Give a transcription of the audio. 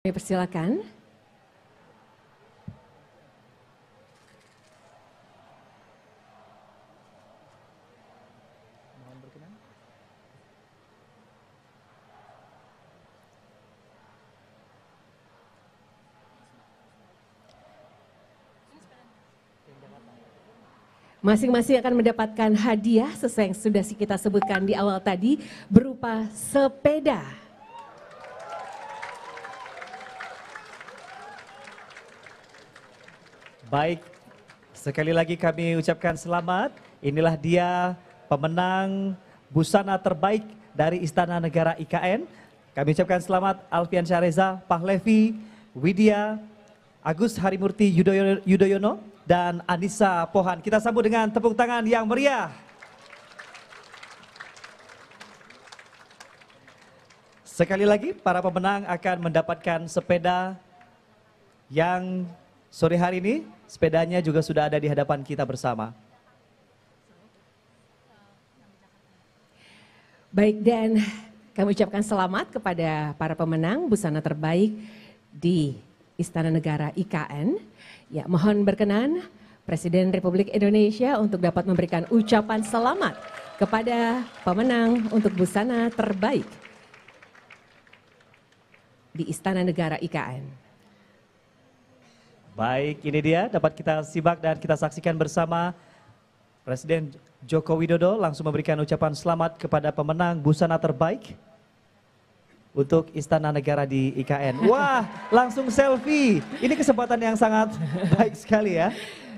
Kami persilakan. Masing-masing akan mendapatkan hadiah sesuai yang sudah kita sebutkan di awal tadi berupa sepeda. Baik, sekali lagi kami ucapkan selamat. Inilah dia pemenang busana terbaik dari Istana Negara IKN. Kami ucapkan selamat Alfian Syareza, Pahlevi, Widya, Agus Harimurti Yudhoyono, Yudhoyono dan Anissa Pohan. Kita sambut dengan tepuk tangan yang meriah. Sekali lagi, para pemenang akan mendapatkan sepeda yang sore hari ini Sepedanya juga sudah ada di hadapan kita bersama. Baik dan kami ucapkan selamat kepada para pemenang busana terbaik di Istana Negara IKN. Ya, mohon berkenan Presiden Republik Indonesia untuk dapat memberikan ucapan selamat kepada pemenang untuk busana terbaik di Istana Negara IKN. Baik, ini dia dapat kita simak dan kita saksikan bersama Presiden Joko Widodo langsung memberikan ucapan selamat kepada pemenang busana terbaik untuk Istana Negara di IKN. Wah, langsung selfie. Ini kesempatan yang sangat baik sekali ya.